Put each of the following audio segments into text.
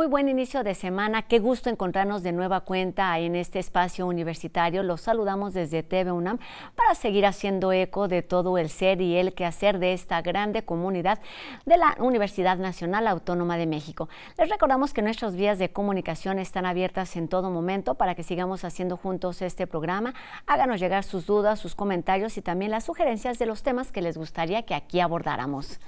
muy buen inicio de semana. Qué gusto encontrarnos de nueva cuenta en este espacio universitario. Los saludamos desde TV UNAM para seguir haciendo eco de todo el ser y el quehacer de esta grande comunidad de la Universidad Nacional Autónoma de México. Les recordamos que nuestras vías de comunicación están abiertas en todo momento para que sigamos haciendo juntos este programa. Háganos llegar sus dudas, sus comentarios y también las sugerencias de los temas que les gustaría que aquí abordáramos.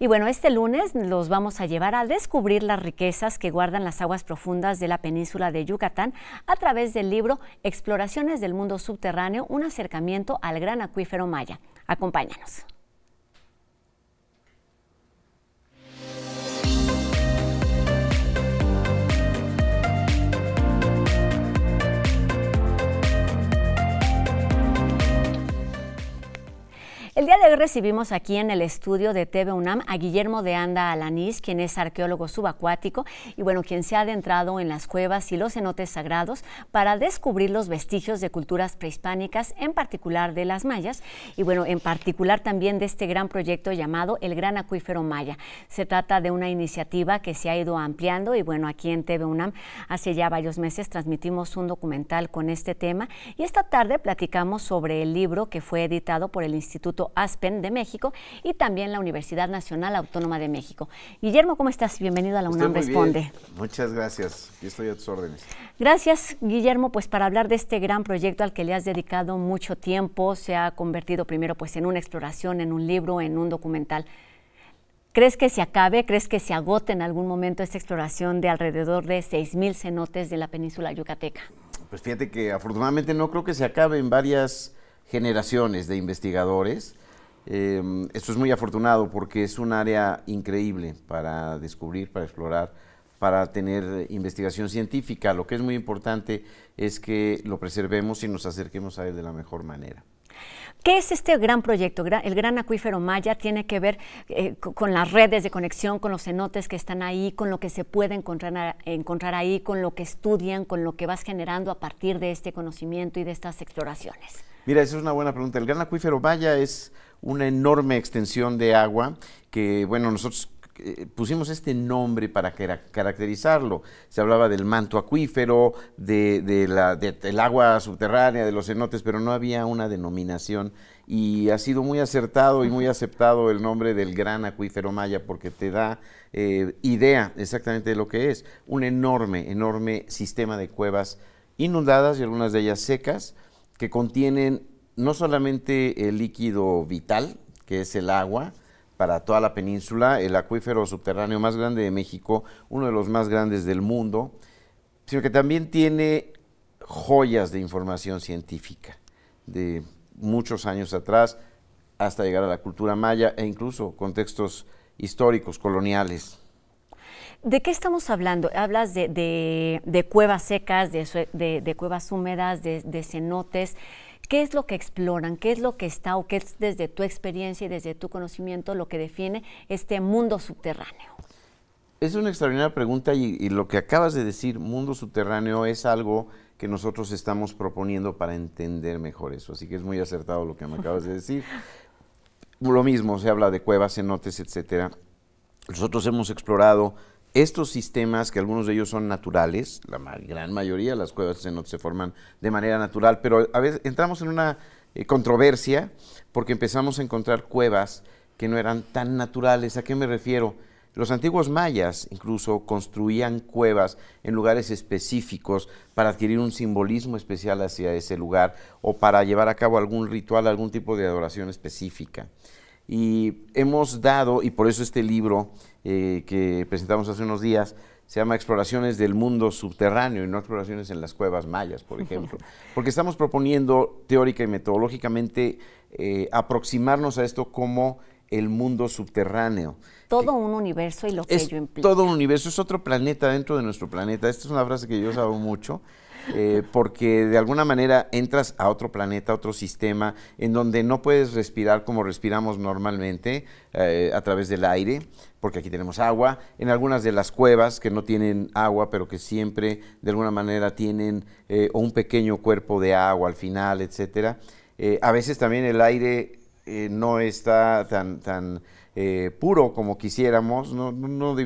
Y bueno, este lunes los vamos a llevar a descubrir las riquezas que guardan las aguas profundas de la península de Yucatán a través del libro Exploraciones del Mundo Subterráneo, un acercamiento al gran acuífero maya. Acompáñanos. El día de hoy recibimos aquí en el estudio de TV UNAM a Guillermo de Anda Alanís, quien es arqueólogo subacuático y bueno, quien se ha adentrado en las cuevas y los cenotes sagrados para descubrir los vestigios de culturas prehispánicas, en particular de las mayas y bueno, en particular también de este gran proyecto llamado El Gran Acuífero Maya. Se trata de una iniciativa que se ha ido ampliando y bueno, aquí en TV UNAM hace ya varios meses transmitimos un documental con este tema y esta tarde platicamos sobre el libro que fue editado por el Instituto Aspen de México y también la Universidad Nacional Autónoma de México. Guillermo, ¿cómo estás? Bienvenido a la UNAM Responde. Muchas gracias. Yo estoy a tus órdenes. Gracias, Guillermo, pues para hablar de este gran proyecto al que le has dedicado mucho tiempo, se ha convertido primero pues en una exploración, en un libro, en un documental. ¿Crees que se acabe? ¿Crees que se agote en algún momento esta exploración de alrededor de 6.000 cenotes de la península yucateca? Pues fíjate que afortunadamente no creo que se acabe en varias generaciones de investigadores. Eh, esto es muy afortunado porque es un área increíble para descubrir, para explorar, para tener investigación científica. Lo que es muy importante es que lo preservemos y nos acerquemos a él de la mejor manera. ¿Qué es este gran proyecto? El gran acuífero Maya tiene que ver eh, con las redes de conexión, con los cenotes que están ahí, con lo que se puede encontrar, encontrar ahí, con lo que estudian, con lo que vas generando a partir de este conocimiento y de estas exploraciones. Mira, esa es una buena pregunta. El gran acuífero Maya es una enorme extensión de agua que, bueno, nosotros eh, pusimos este nombre para caracterizarlo. Se hablaba del manto acuífero, del agua subterránea, de los cenotes, pero no había una denominación. Y ha sido muy acertado y muy aceptado el nombre del gran acuífero maya porque te da eh, idea exactamente de lo que es. Un enorme, enorme sistema de cuevas inundadas y algunas de ellas secas que contienen no solamente el líquido vital, que es el agua, para toda la península, el acuífero subterráneo más grande de México, uno de los más grandes del mundo, sino que también tiene joyas de información científica de muchos años atrás hasta llegar a la cultura maya e incluso contextos históricos, coloniales. ¿De qué estamos hablando? Hablas de, cuevas secas, de, de cuevas húmedas, de cenotes. ¿Qué es lo que exploran? ¿Qué es lo que está o qué es desde tu experiencia y desde tu conocimiento lo que define este mundo subterráneo? Es una extraordinaria pregunta y, lo que acabas de decir, mundo subterráneo, es algo que nosotros estamos proponiendo para entender mejor eso. Así que es muy acertado lo que me acabas de decir. Lo mismo, se habla de cuevas, cenotes, etcétera. Nosotros hemos explorado estos sistemas, que algunos de ellos son naturales, la gran mayoría de las cuevas se forman de manera natural, pero a veces entramos en una eh, controversia porque empezamos a encontrar cuevas que no eran tan naturales. ¿A qué me refiero? Los antiguos mayas incluso construían cuevas en lugares específicos para adquirir un simbolismo especial hacia ese lugar o para llevar a cabo algún ritual, algún tipo de adoración específica y hemos dado, y por eso este libro eh, que presentamos hace unos días, se llama Exploraciones del Mundo Subterráneo y no Exploraciones en las Cuevas Mayas, por ejemplo, porque estamos proponiendo teórica y metodológicamente eh, aproximarnos a esto como el mundo subterráneo. Todo un universo y lo que ello implica. Todo un universo, es otro planeta dentro de nuestro planeta. Esta es una frase que yo usaba mucho. Eh, porque de alguna manera entras a otro planeta, a otro sistema, en donde no puedes respirar como respiramos normalmente eh, a través del aire, porque aquí tenemos agua, en algunas de las cuevas que no tienen agua, pero que siempre de alguna manera tienen eh, un pequeño cuerpo de agua al final, etc. a veces también el aire no está tan... tan puro como quisiéramos, no, no,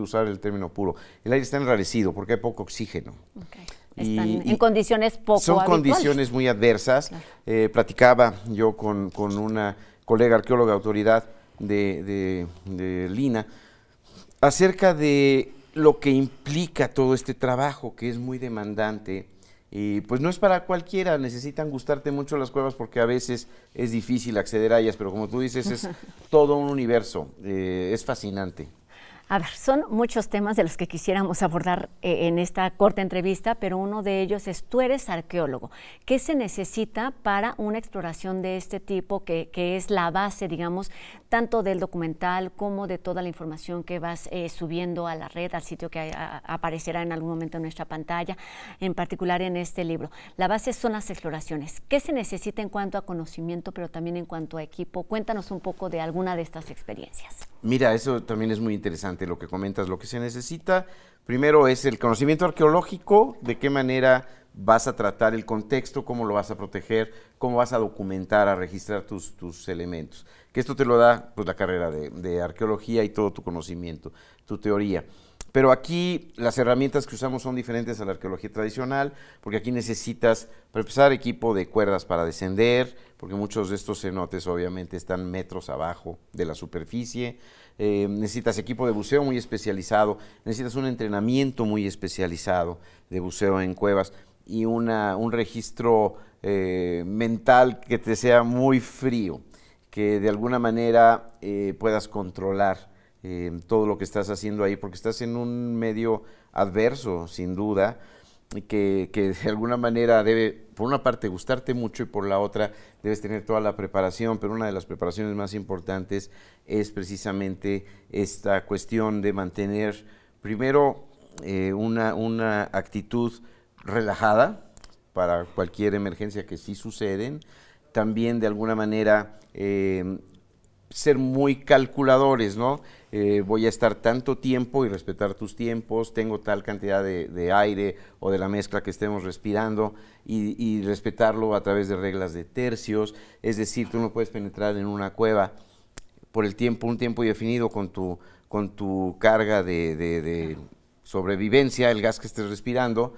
usar el término puro. El aire está enrarecido porque hay poco oxígeno. Okay. Están en condiciones poco Son condiciones muy adversas. Eh, platicaba yo con, una colega arqueóloga autoridad de, de, de Lina acerca de lo que implica todo este trabajo, que es muy demandante. Y pues no es para cualquiera, necesitan gustarte mucho las cuevas porque a veces es difícil acceder a ellas, pero como tú dices, es todo un universo, eh, es fascinante. A ver, son muchos temas de los que quisiéramos abordar eh, en esta corta entrevista, pero uno de ellos es, tú eres arqueólogo. ¿Qué se necesita para una exploración de este tipo, que, es la base, digamos, tanto del documental como de toda la información que vas eh, subiendo a la red, al sitio que eh, aparecerá en algún momento en nuestra pantalla, en particular en este libro? La base son las exploraciones. ¿Qué se necesita en cuanto a conocimiento, pero también en cuanto a equipo? Cuéntanos un poco de alguna de estas experiencias. Mira, eso también es muy interesante lo que comentas. Lo que se necesita primero es el conocimiento arqueológico, de qué manera vas a tratar el contexto, cómo lo vas a proteger, cómo vas a documentar, a registrar tus, tus elementos. Que esto te lo da pues, la carrera de arqueología y todo tu conocimiento, tu teoría. Pero aquí las herramientas que usamos son diferentes a la arqueología tradicional, porque aquí necesitas, preparar equipo de cuerdas para descender, porque muchos de estos cenotes obviamente están metros abajo de la superficie. Eh, necesitas equipo de buceo muy especializado, necesitas un entrenamiento muy especializado de buceo en cuevas y un registro eh, mental que te sea muy frío, que de alguna manera eh, puedas controlar eh, todo lo que estás haciendo ahí, porque estás en un medio adverso, sin duda, que, que, de alguna manera debe, por una parte, gustarte mucho y por la otra, debes tener toda la preparación, pero una de las preparaciones más importantes es precisamente esta cuestión de mantener, primero, eh, una, actitud relajada para cualquier emergencia que sí suceden, también de alguna manera eh, ser muy calculadores, ¿no? Eh, voy a estar tanto tiempo y respetar tus tiempos, tengo tal cantidad de, aire o de la mezcla que estemos respirando y, respetarlo a través de reglas de tercios, es decir, tú no puedes penetrar en una cueva por el tiempo, un tiempo definido con tu, con tu carga de, sobrevivencia, el gas que estés respirando,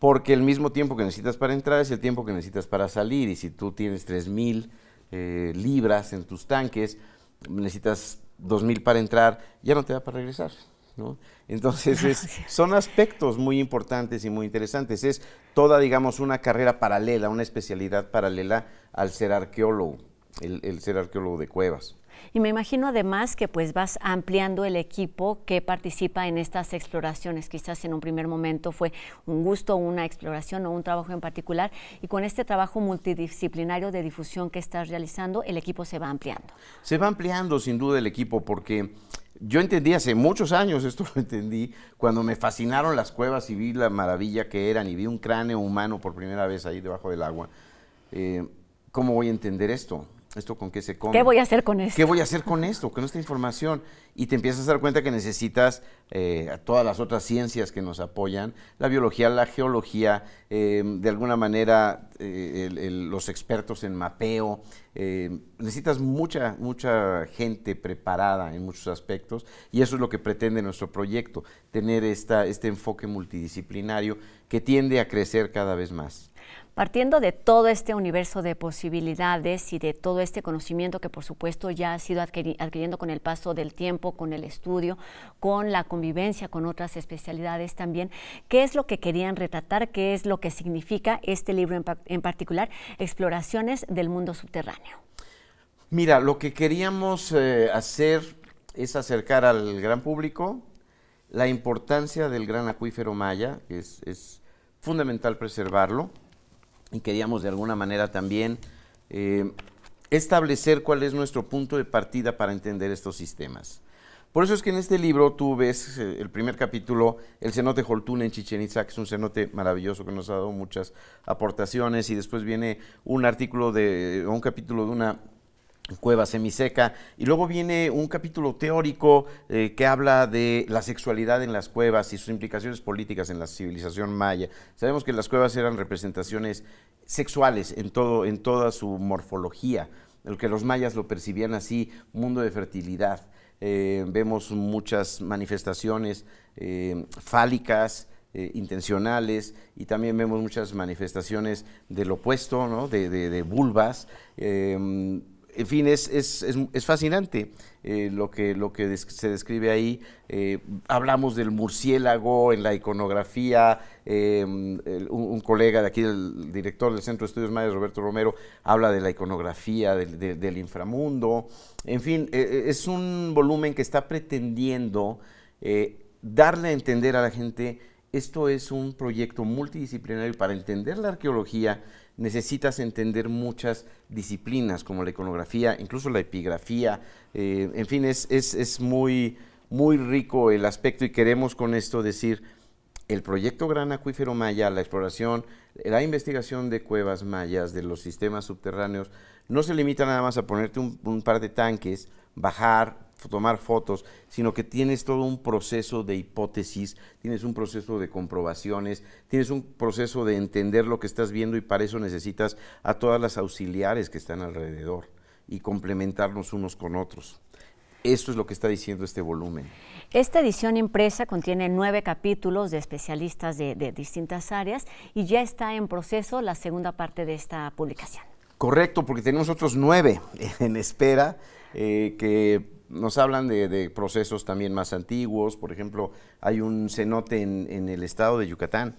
porque el mismo tiempo que necesitas para entrar es el tiempo que necesitas para salir, y si tú tienes 3.000 mil eh, libras en tus tanques, necesitas 2.000 para entrar, ya no te da para regresar. ¿no? Entonces, ah, es, son aspectos muy importantes y muy interesantes. Es toda, digamos, una carrera paralela, una especialidad paralela al ser arqueólogo, el ser arqueólogo de cuevas. Y me imagino además que pues vas ampliando el equipo que participa en estas exploraciones. Quizás en un primer momento fue un gusto, una exploración o un trabajo en particular. Y con este trabajo multidisciplinario de difusión que estás realizando, el equipo se va ampliando. Se va ampliando sin duda el equipo porque... Yo entendí hace muchos años, esto lo entendí, cuando me fascinaron las cuevas y vi la maravilla que eran y vi un cráneo humano por primera vez ahí debajo del agua. Eh, ¿Cómo voy a entender esto? ¿Esto con qué voy a hacer con esto? ¿Qué voy a hacer con esto, con esta información? Y te empiezas a dar cuenta que necesitas eh, a todas las otras ciencias que nos apoyan, la biología, la geología, em, de alguna manera eh, los expertos en mapeo. Em, necesitas mucha, mucha gente preparada en muchos aspectos y eso es lo que pretende nuestro proyecto, tener esta, este enfoque multidisciplinario que tiende a crecer cada vez más. Partiendo de todo este universo de posibilidades y de todo este conocimiento que por supuesto ya ha sido adquiriendo con el paso del tiempo, con el estudio, con la convivencia con otras especialidades también, ¿qué es lo que querían retratar? ¿Qué es lo que significa este libro en, particular, Exploraciones del Mundo Subterráneo? Mira, lo que queríamos eh, hacer es acercar al gran público la importancia del gran acuífero maya, es fundamental preservarlo y queríamos de alguna manera también eh, establecer cuál es nuestro punto de partida para entender estos sistemas. Por eso es que en este libro tú ves eh, el primer capítulo, el cenote Holtún en Chichen Itza, que es un cenote maravilloso que nos ha dado muchas aportaciones, y después viene un artículo de un capítulo de una cueva semiseca. Y luego viene un capítulo teórico eh, que habla de la sexualidad en las cuevas y sus implicaciones políticas en la civilización maya. Sabemos que las cuevas eran representaciones sexuales en, todo, en toda su morfología, el que los mayas lo percibían así, mundo de fertilidad. Eh, vemos muchas manifestaciones eh, fálicas, intencionales y también vemos muchas manifestaciones del opuesto, ¿no? de, de, de, vulvas. Em, en fin, es, fascinante eh, lo que, lo que se describe ahí. Eh, hablamos del murciélago en la iconografía. Em, un, colega de aquí, el director del Centro de Estudios Mayas, Roberto Romero, habla de la iconografía del, del inframundo. En fin, e, e, es un volumen que está pretendiendo eh, darle a entender a la gente, esto es un proyecto multidisciplinario para entender la arqueología necesitas entender muchas disciplinas como la iconografía, incluso la epigrafía. Eh, en fin, es, es, es, muy, muy rico el aspecto y queremos con esto decir el proyecto Gran Acuífero Maya, la exploración, la investigación de cuevas mayas, de los sistemas subterráneos, no se limita nada más a ponerte un, un par de tanques, bajar, tomar fotos, sino que tienes todo un proceso de hipótesis, tienes un proceso de comprobaciones, tienes un proceso de entender lo que estás viendo y para eso necesitas a todas las auxiliares que están alrededor y complementarnos unos con otros. Esto es lo que está diciendo este volumen. Esta edición impresa contiene nueve capítulos de especialistas de, distintas áreas y ya está en proceso la segunda parte de esta publicación. Correcto, porque tenemos otros nueve en espera eh, que nos hablan de, procesos también más antiguos. Por ejemplo, hay un cenote en, el estado de Yucatán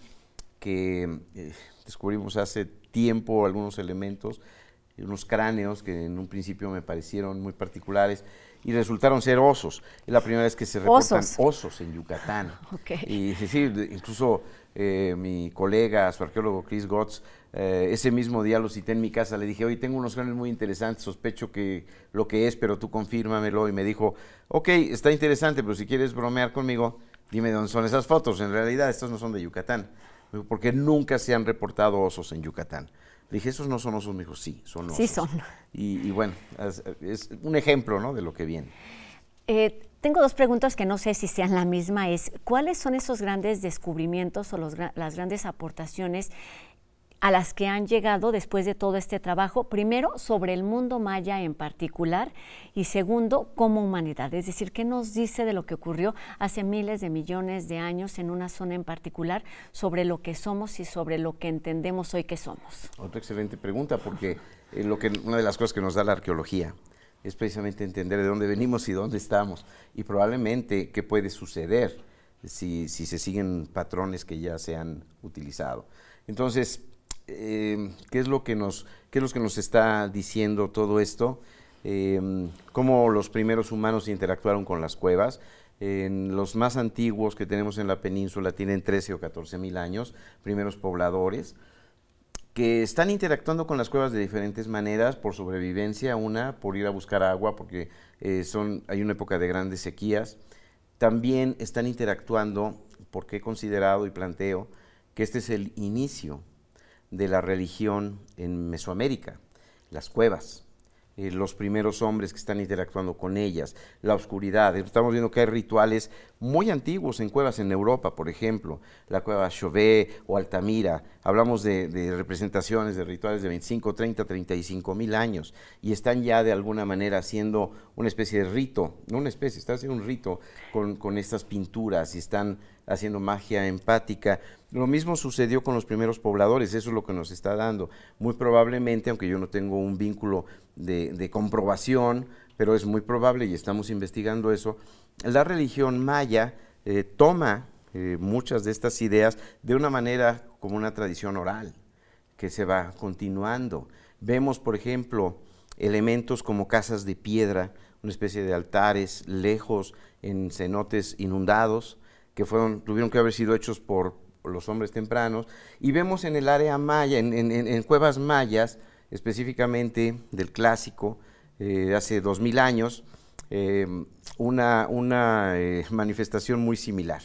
que eh, descubrimos hace tiempo algunos elementos, unos cráneos que en un principio me parecieron muy particulares y resultaron ser osos. Es la primera vez que se reportan osos, en Yucatán. Y sí, sí incluso eh, mi colega, su arqueólogo Chris Gotts, eh, ese mismo día lo cité en mi casa, le dije, oye, tengo unos granos muy interesantes, sospecho que lo que es, pero tú confírmamelo. Y me dijo, ok, está interesante, pero si quieres bromear conmigo, dime dónde son esas fotos. En realidad, estas no son de Yucatán, porque nunca se han reportado osos en Yucatán dije, esos no son osos. Me sí, son osos. Sí, son. Y, bueno, es, un ejemplo, ¿no? De lo que viene. Eh, tengo dos preguntas que no sé si sean la misma. Es, ¿cuáles son esos grandes descubrimientos o las grandes aportaciones a las que han llegado después de todo este trabajo, primero sobre el mundo maya en particular y segundo como humanidad, es decir, qué nos dice de lo que ocurrió hace miles de millones de años en una zona en particular sobre lo que somos y sobre lo que entendemos hoy que somos. Otra excelente pregunta porque eh, lo que, una de las cosas que nos da la arqueología es precisamente entender de dónde venimos y dónde estamos y probablemente qué puede suceder si, si se siguen patrones que ya se han utilizado. Entonces, Em, qué es lo que nos, lo que nos está diciendo todo esto, em, cómo los primeros humanos interactuaron con las cuevas. En los más antiguos que tenemos en la península tienen 13 o 14 mil años, primeros pobladores, que están interactuando con las cuevas de diferentes maneras, por sobrevivencia, una, por ir a buscar agua, porque eh, son, hay una época de grandes sequías. También están interactuando, porque he considerado y planteo que este es el inicio de la religión en Mesoamérica, las cuevas, eh, los primeros hombres que están interactuando con ellas, la oscuridad. Estamos viendo que hay rituales muy antiguos en cuevas en Europa, por ejemplo, la cueva Chauvet o Altamira. Hablamos de, representaciones, de rituales de 25, 30, 35 mil años y están ya de alguna manera haciendo una especie de rito, no una especie, está haciendo un rito con, con estas pinturas y están haciendo magia empática. Lo mismo sucedió con los primeros pobladores, eso es lo que nos está dando. Muy probablemente, aunque yo no tengo un vínculo de, comprobación, pero es muy probable y estamos investigando eso, la religión maya eh, toma eh, muchas de estas ideas de una manera como una tradición oral que se va continuando. Vemos, por ejemplo, elementos como casas de piedra, una especie de altares lejos en cenotes inundados, que fueron, tuvieron que haber sido hechos por los hombres tempranos, y vemos en el área maya, en, cuevas mayas, específicamente del clásico, eh, hace dos mil años, eh, una, eh, manifestación muy similar.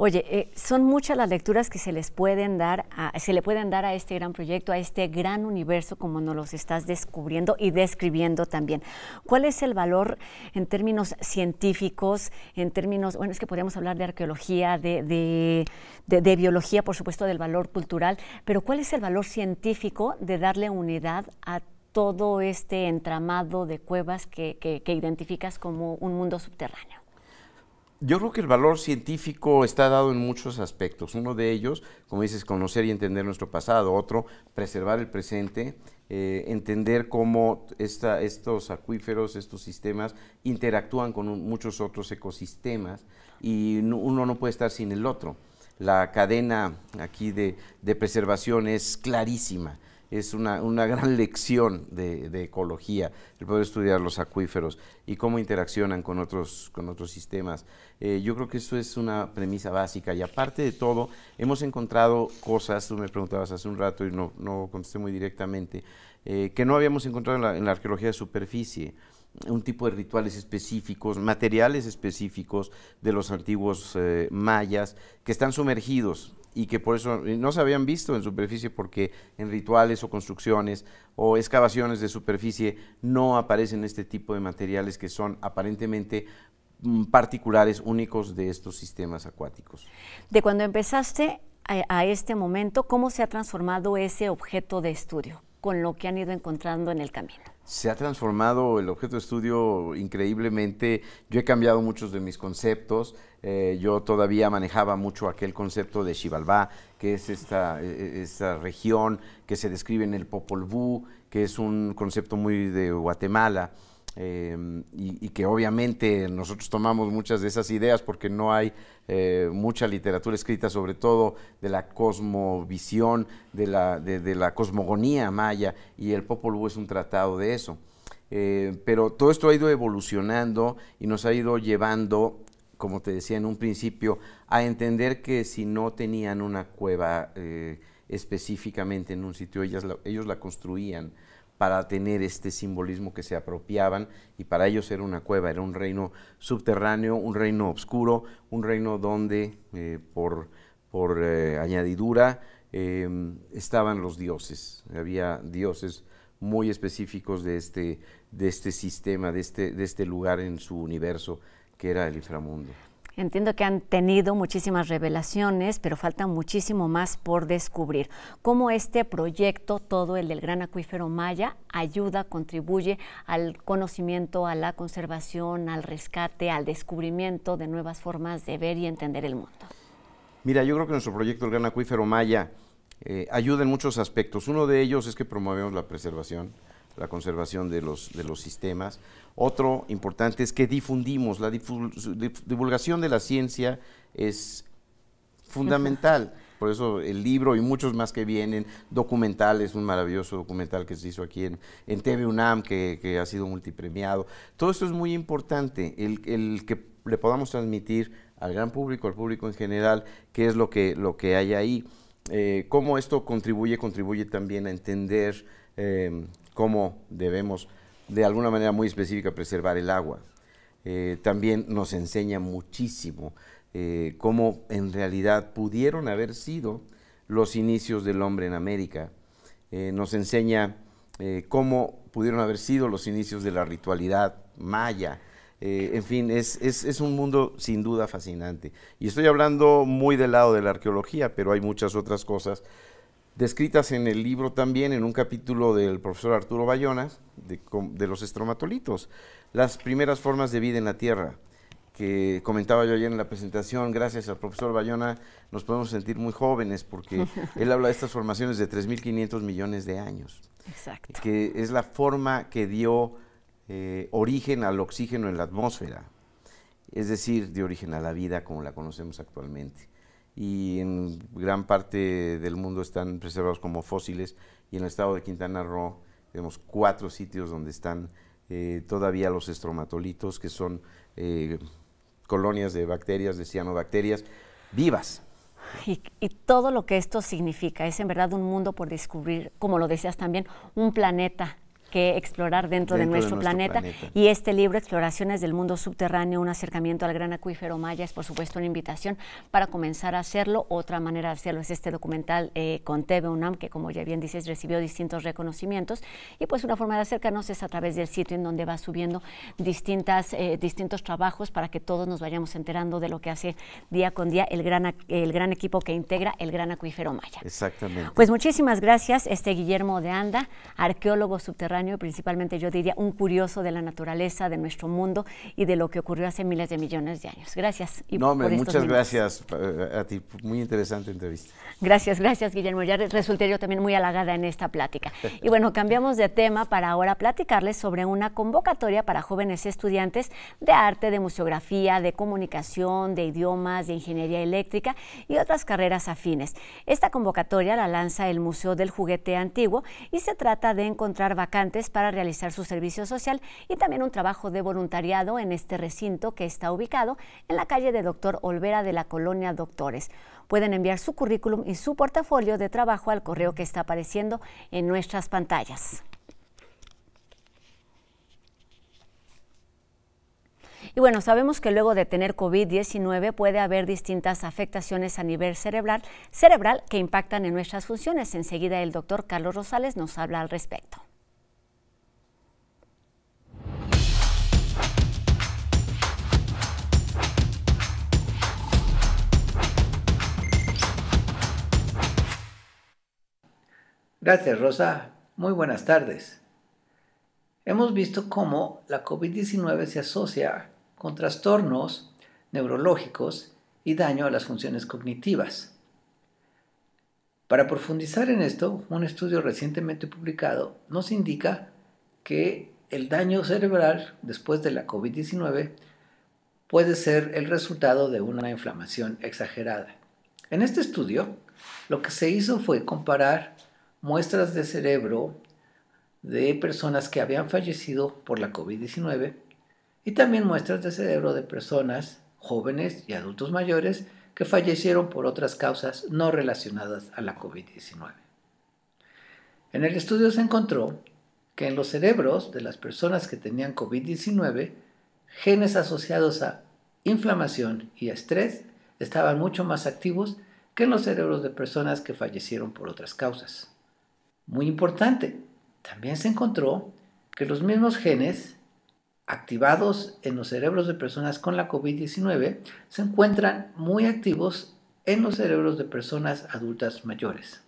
Oye, eh, son muchas las lecturas que se les pueden dar, a, se le pueden dar a este gran proyecto, a este gran universo como nos los estás descubriendo y describiendo también. ¿Cuál es el valor en términos científicos, en términos, bueno, es que podríamos hablar de arqueología, de, de, biología, por supuesto, del valor cultural, pero ¿cuál es el valor científico de darle unidad a todo este entramado de cuevas que identificas como un mundo subterráneo? yo creo que el valor científico está dado en muchos aspectos. Uno de ellos, como dices, conocer y entender nuestro pasado. Otro, preservar el presente, eh, entender cómo estos acuíferos, estos sistemas interactúan con muchos otros ecosistemas y uno no puede estar sin el otro. La cadena aquí de preservación es clarísima es una, una gran lección de, ecología, el poder estudiar los acuíferos y cómo interaccionan con otros, con otros sistemas. Eh, yo creo que eso es una premisa básica y aparte de todo, hemos encontrado cosas, tú me preguntabas hace un rato y no, no contesté muy directamente, eh, que no habíamos encontrado en la arqueología de superficie un tipo de rituales específicos, materiales específicos de los antiguos eh, mayas que están sumergidos y que por eso eh, no se habían visto en superficie porque en rituales o construcciones o excavaciones de superficie no aparecen este tipo de materiales que son aparentemente mm, particulares, únicos de estos sistemas acuáticos. De cuando empezaste a este momento, ¿cómo se ha transformado ese objeto de estudio con lo que han ido encontrando en el camino? se ha transformado el objeto de estudio increíblemente. Yo he cambiado muchos de mis conceptos. Eh, yo todavía manejaba mucho aquel concepto de Xibalbá, que es esta, e, e, esta región que se describe en el Popol Vuh, que es un concepto muy de Guatemala. Em, y, que obviamente nosotros tomamos muchas de esas ideas porque no hay eh, mucha literatura escrita sobre todo de la cosmovisión, de la, de, la cosmogonía maya, y el Popol Vuh es un tratado de eso. Eh, pero todo esto ha ido evolucionando y nos ha ido llevando, como te decía en un principio, a entender que si no tenían una cueva eh, específicamente en un sitio, ellos la construían para tener este simbolismo que se apropiaban y para ellos era una cueva, era un reino subterráneo, un reino oscuro, un reino donde eh, por, por eh, añadidura em, estaban los dioses, había dioses muy específicos de este, de este sistema, de este, de este lugar en su universo que era el inframundo. Entiendo que han tenido muchísimas revelaciones, pero falta muchísimo más por descubrir. ¿Cómo este proyecto, todo el del gran acuífero Maya, ayuda, contribuye al conocimiento, a la conservación, al rescate, al descubrimiento de nuevas formas de ver y entender el mundo? Mira, yo creo que nuestro proyecto, el gran acuífero Maya, eh, ayuda en muchos aspectos. Uno de ellos es que promovemos la preservación la conservación de los, de los sistemas. Otro importante es que difundimos, la divulgación de la ciencia es fundamental. Por eso el libro y muchos más que vienen, documentales, un maravilloso documental que se hizo aquí en, en TV UNAM, que, ha sido multipremiado. Todo esto es muy importante, el, que le podamos transmitir al gran público, al público en general, qué es lo que, lo que hay ahí. Eh, cómo esto contribuye, contribuye también a entender eh, cómo debemos de alguna manera muy específica preservar el agua. Eh, también nos enseña muchísimo eh, cómo en realidad pudieron haber sido los inicios del hombre en América. Eh, nos enseña cómo pudieron haber sido los inicios de la ritualidad maya. en fin, es, es un mundo sin duda fascinante. Y estoy hablando muy del lado de la arqueología, pero hay muchas otras cosas descritas en el libro también, en un capítulo del profesor Arturo Bayona, de, los estromatolitos, las primeras formas de vida en la Tierra, que comentaba yo ayer en la presentación, gracias al profesor Bayona nos podemos sentir muy jóvenes porque él habla de estas formaciones de 3.500 millones de años, Exacto. que es la forma que dio eh, origen al oxígeno en la atmósfera, es decir, dio origen a la vida como la conocemos actualmente y en gran parte del mundo están preservados como fósiles y en el estado de Quintana Roo tenemos cuatro sitios donde están eh, todavía los estromatolitos, que son eh, colonias de bacterias, de cianobacterias, vivas. Y, y, todo lo que esto significa, es en verdad un mundo por descubrir, como lo decías también, un planeta que explorar dentro, de, nuestro, planeta. Y este libro, Exploraciones del Mundo Subterráneo, un acercamiento al gran acuífero maya, es por supuesto una invitación para comenzar a hacerlo. Otra manera de hacerlo es este documental eh, con TV UNAM, que como ya bien dices, recibió distintos reconocimientos. Y pues una forma de acercarnos es a través del sitio en donde va subiendo distintas, eh, distintos trabajos para que todos nos vayamos enterando de lo que hace día con día el gran, el gran equipo que integra el gran acuífero maya. Exactamente. Pues muchísimas gracias, este Guillermo de Anda, arqueólogo subterráneo principalmente yo diría un curioso de la naturaleza, de nuestro mundo y de lo que ocurrió hace miles de millones de años. Gracias. Y no, muchas gracias eh, a ti. Muy interesante entrevista. Gracias, gracias Guillermo. Ya resulté yo también muy halagada en esta plática. Y bueno, cambiamos de tema para ahora platicarles sobre una convocatoria para jóvenes estudiantes de arte, de museografía, de comunicación, de idiomas, de ingeniería eléctrica y otras carreras afines. Esta convocatoria la lanza el Museo del Juguete Antiguo y se trata de encontrar vacantes para realizar su servicio social y también un trabajo de voluntariado en este recinto que está ubicado en la calle de Doctor Olvera de la colonia Doctores. Pueden enviar su currículum y su portafolio de trabajo al correo que está apareciendo en nuestras pantallas. Y bueno, sabemos que luego de tener COVID-19 puede haber distintas afectaciones a nivel cerebral, cerebral que impactan en nuestras funciones. Enseguida el doctor Carlos Rosales nos habla al respecto. Gracias, Rosa. Muy buenas tardes. Hemos visto cómo la COVID-19 se asocia con trastornos neurológicos y daño a las funciones cognitivas. Para profundizar en esto, un estudio recientemente publicado nos indica que el daño cerebral después de la COVID-19 puede ser el resultado de una inflamación exagerada. En este estudio, lo que se hizo fue comparar muestras de cerebro de personas que habían fallecido por la COVID-19 y también muestras de cerebro de personas jóvenes y adultos mayores que fallecieron por otras causas no relacionadas a la COVID-19. En el estudio se encontró que en los cerebros de las personas que tenían COVID-19, genes asociados a inflamación y estrés estaban mucho más activos que en los cerebros de personas que fallecieron por otras causas. Muy importante, también se encontró que los mismos genes activados en los cerebros de personas con la COVID-19 se encuentran muy activos en los cerebros de personas adultas mayores.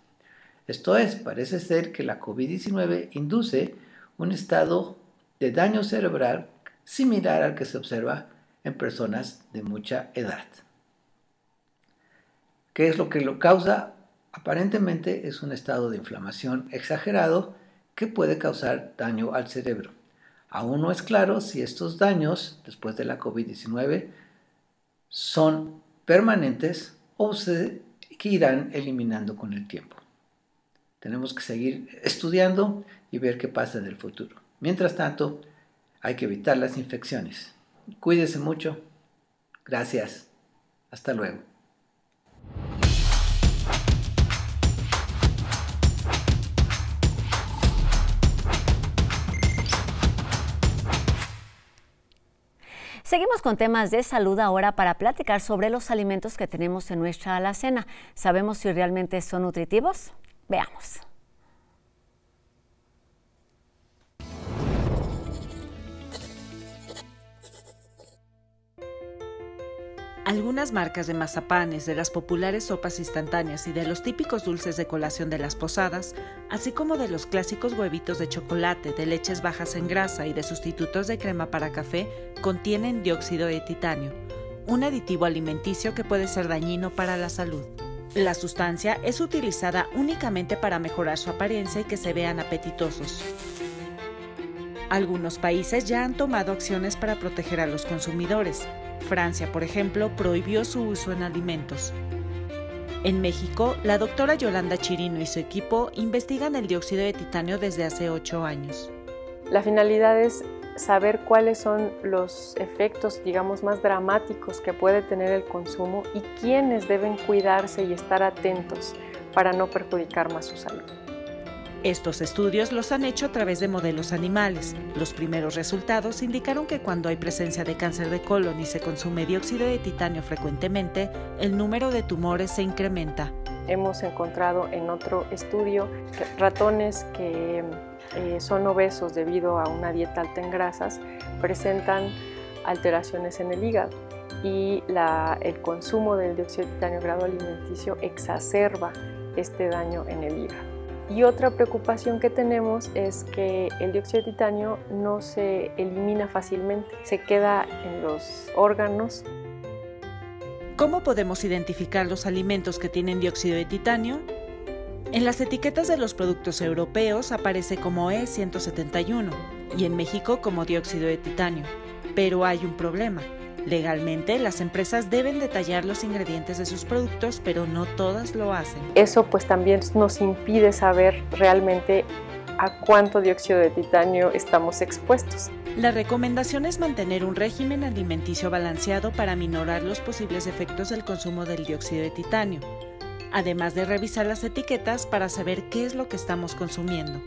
Esto es, parece ser que la COVID-19 induce un estado de daño cerebral similar al que se observa en personas de mucha edad. ¿Qué es lo que lo causa? Aparentemente es un estado de inflamación exagerado que puede causar daño al cerebro. Aún no es claro si estos daños después de la COVID-19 son permanentes o se irán eliminando con el tiempo. Tenemos que seguir estudiando y ver qué pasa en el futuro. Mientras tanto, hay que evitar las infecciones. Cuídese mucho. Gracias. Hasta luego. Seguimos con temas de salud ahora para platicar sobre los alimentos que tenemos en nuestra alacena. ¿Sabemos si realmente son nutritivos? Veamos. Algunas marcas de mazapanes, de las populares sopas instantáneas y de los típicos dulces de colación de las posadas, así como de los clásicos huevitos de chocolate, de leches bajas en grasa y de sustitutos de crema para café, contienen dióxido de titanio, un aditivo alimenticio que puede ser dañino para la salud. La sustancia es utilizada únicamente para mejorar su apariencia y que se vean apetitosos. Algunos países ya han tomado acciones para proteger a los consumidores, Francia, por ejemplo, prohibió su uso en alimentos. En México, la doctora Yolanda Chirino y su equipo investigan el dióxido de titanio desde hace ocho años. La finalidad es saber cuáles son los efectos, digamos, más dramáticos que puede tener el consumo y quiénes deben cuidarse y estar atentos para no perjudicar más su salud. Estos estudios los han hecho a través de modelos animales. Los primeros resultados indicaron que cuando hay presencia de cáncer de colon y se consume dióxido de titanio frecuentemente, el número de tumores se incrementa. Hemos encontrado en otro estudio ratones que eh, son obesos debido a una dieta alta en grasas, presentan alteraciones en el hígado y el consumo del dióxido de titanio grado alimenticio exacerba este daño en el hígado. Y otra preocupación que tenemos es que el dióxido de titanio no se elimina fácilmente, se queda en los órganos. ¿Cómo podemos identificar los alimentos que tienen dióxido de titanio? En las etiquetas de los productos europeos aparece como E171 y en México como dióxido de titanio, pero hay un problema. Legalmente, las empresas deben detallar los ingredientes de sus productos, pero no todas lo hacen. Eso pues también nos impide saber realmente a cuánto dióxido de titanio estamos expuestos. La recomendación es mantener un régimen alimenticio balanceado para minorar los posibles efectos del consumo del dióxido de titanio, además de revisar las etiquetas para saber qué es lo que estamos consumiendo.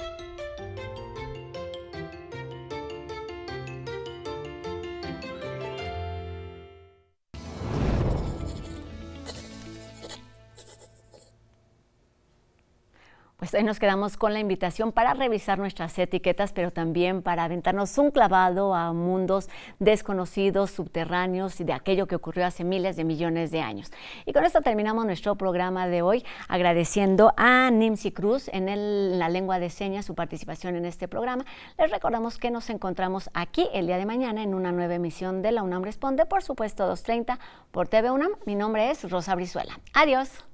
Pues hoy nos quedamos con la invitación para revisar nuestras etiquetas, pero también para aventarnos un clavado a mundos desconocidos, subterráneos y de aquello que ocurrió hace miles de millones de años. Y con esto terminamos nuestro programa de hoy, agradeciendo a Nimsi Cruz en, la lengua de señas su participación en este programa. Les recordamos que nos encontramos aquí el día de mañana en una nueva emisión de La UNAM Responde, por supuesto 2.30 por TV UNAM. Mi nombre es Rosa Brizuela. Adiós.